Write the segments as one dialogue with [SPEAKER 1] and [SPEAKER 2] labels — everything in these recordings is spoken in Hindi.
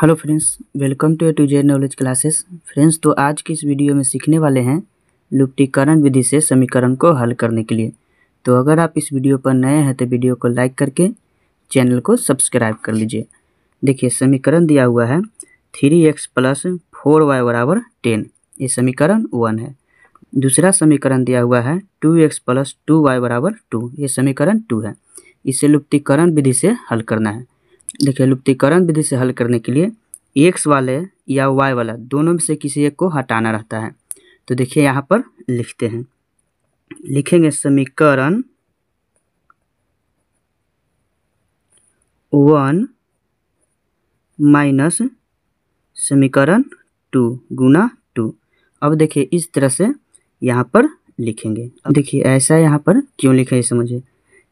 [SPEAKER 1] hello friends welcome to A to J knowledge classes friends तो आज की इस वीडियो में सीखने वाले हैं लुप्टीकरण विधि से समीकरण को हल करने के लिए तो अगर आप इस वीडियो पर नए हैं तो वीडियो को लाइक करके चैनल को सब्सक्राइब कर लीजिए देखिए समीकरण दिया हुआ है three X plus four Y बराबर टेन ये समीकरण वन है दूसरा समीकरण दिया हुआ है two X plus two Y बराबर टू ये समीकरण टू है इसे लुप्तिकरण विधि से हल करना है देखिए लुप्तिकरण विधि से हल करने के लिए एक्स वाले या वाई वाला दोनों में से किसी एक को हटाना रहता है तो देखिए यहाँ पर लिखते हैं लिखेंगे समीकरण वन माइनस समीकरण टू गुना टू अब देखिए इस तरह से यहाँ पर लिखेंगे अब देखिए ऐसा यहाँ पर क्यों लिखा है समझिए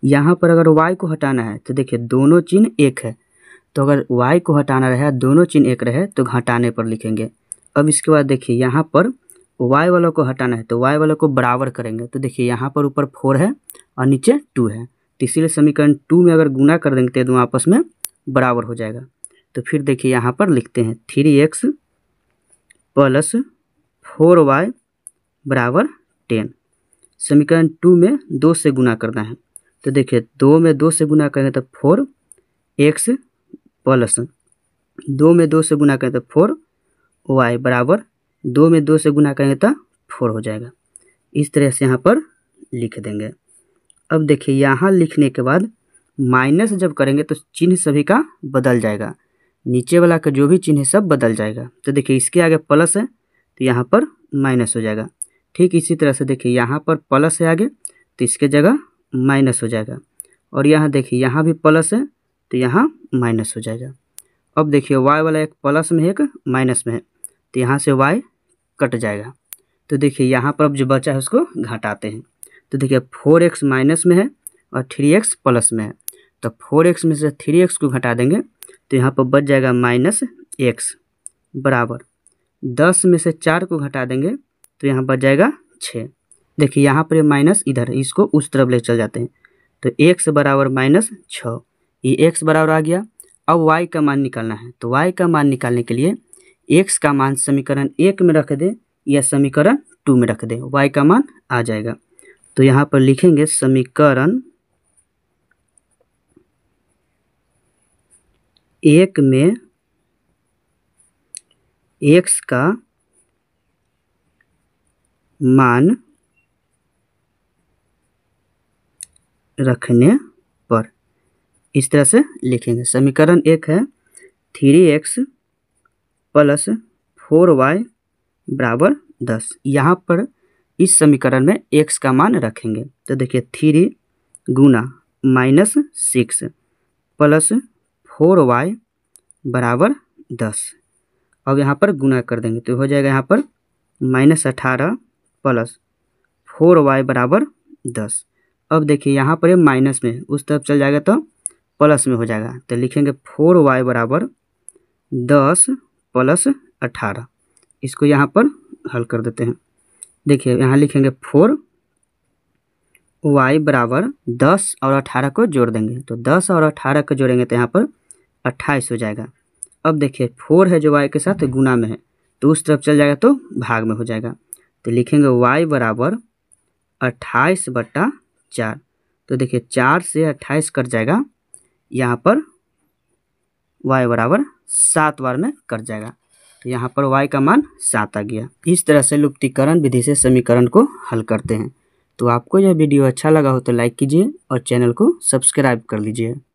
[SPEAKER 1] यहाँ पर अगर y को हटाना है तो देखिए दोनों चिन्ह एक है तो अगर y को हटाना रहे दोनों चिन्ह एक रहे तो घटाने पर लिखेंगे अब इसके बाद देखिए यहाँ पर y वालों को हटाना है तो y वालों को बराबर करेंगे तो देखिए यहाँ पर ऊपर फोर है और नीचे टू है तो इसीलिए समीकरण टू में अगर गुना कर देंगे तो दोनों आपस में बराबर हो जाएगा तो फिर देखिए यहाँ पर लिखते हैं three X plus four Y बराबर टेन समीकरण टू में दो से गुना करना है तो देखिए दो में दो से गुना करेंगे तो फोर एक्स प्लस दो में दो से गुना करें तो फोर वाई बराबर दो में दो से गुना करेंगे तो फोर हो जाएगा इस तरह से यहाँ पर लिख देंगे अब देखिए यहाँ लिखने के बाद माइनस जब करेंगे तो चिन्ह सभी का बदल जाएगा नीचे वाला का जो भी चिन्ह है सब बदल जाएगा तो देखिए इसके आगे प्लस है तो यहाँ पर माइनस हो जाएगा ठीक इसी तरह से देखिए यहाँ पर प्लस है आगे तो इसके जगह माइनस हो जाएगा और यहाँ देखिए यहाँ भी प्लस है तो यहाँ माइनस हो जाएगा अब देखिए वाई वाला एक प्लस में है एक माइनस में है तो यहाँ से वाई कट जाएगा तो देखिए यहाँ पर अब जो बचा है उसको घटाते हैं तो देखिए फोर एक्स माइनस में है और थ्री एक्स प्लस में है तो फोर एक्स में से थ्री एक्स को घटा देंगे तो यहाँ पर बच जाएगा माइनस एक्स बराबर दस में से चार को घटा देंगे तो यहाँ बच जाएगा छः देखिए यहाँ पर माइनस इधर इसको उस तरफ ले चल जाते हैं तो एक्स बराबर माइनस छः ये एक्स बराबर आ गया अब वाई का मान निकालना है तो वाई का मान निकालने के लिए एक्स का मान समीकरण एक में रख दे या समीकरण टू में रख दे वाई का मान आ जाएगा तो यहाँ पर लिखेंगे समीकरण एक में एक्स का मान रखने इस तरह से लिखेंगे समीकरण एक है three X plus four Y बराबर दस यहाँ पर इस समीकरण में एक्स का मान रखेंगे तो देखिए थ्री गुना minus six plus four Y बराबर दस अब यहाँ पर गुना कर देंगे तो हो जाएगा यहाँ पर माइनस अठारह प्लस फोर वाई बराबर दस अब देखिए यहाँ पर माइनस में उस तरफ चल जाएगा तो प्लस में हो जाएगा तो लिखेंगे फोर वाई बराबर दस प्लस अठारह इसको यहाँ पर हल कर देते हैं देखिए यहाँ लिखेंगे फोर वाई बराबर दस और अठारह को जोड़ देंगे तो दस और अठारह को जोड़ेंगे तो यहाँ पर अट्ठाईस हो जाएगा अब देखिए फोर है जो वाई के साथ गुना में है तो उस तरफ चल जाएगा तो भाग में हो जाएगा तो लिखेंगे वाई बराबर अट्ठाईस बट्टा चार तो देखिए चार से अट्ठाईस कट जाएगा यहाँ पर y बराबर सात बार में कट जाएगा यहाँ पर y का मान सात आ गया इस तरह से लुप्तिकरण विधि से समीकरण को हल करते हैं तो आपको यह वीडियो अच्छा लगा हो तो लाइक कीजिए और चैनल को सब्सक्राइब कर लीजिए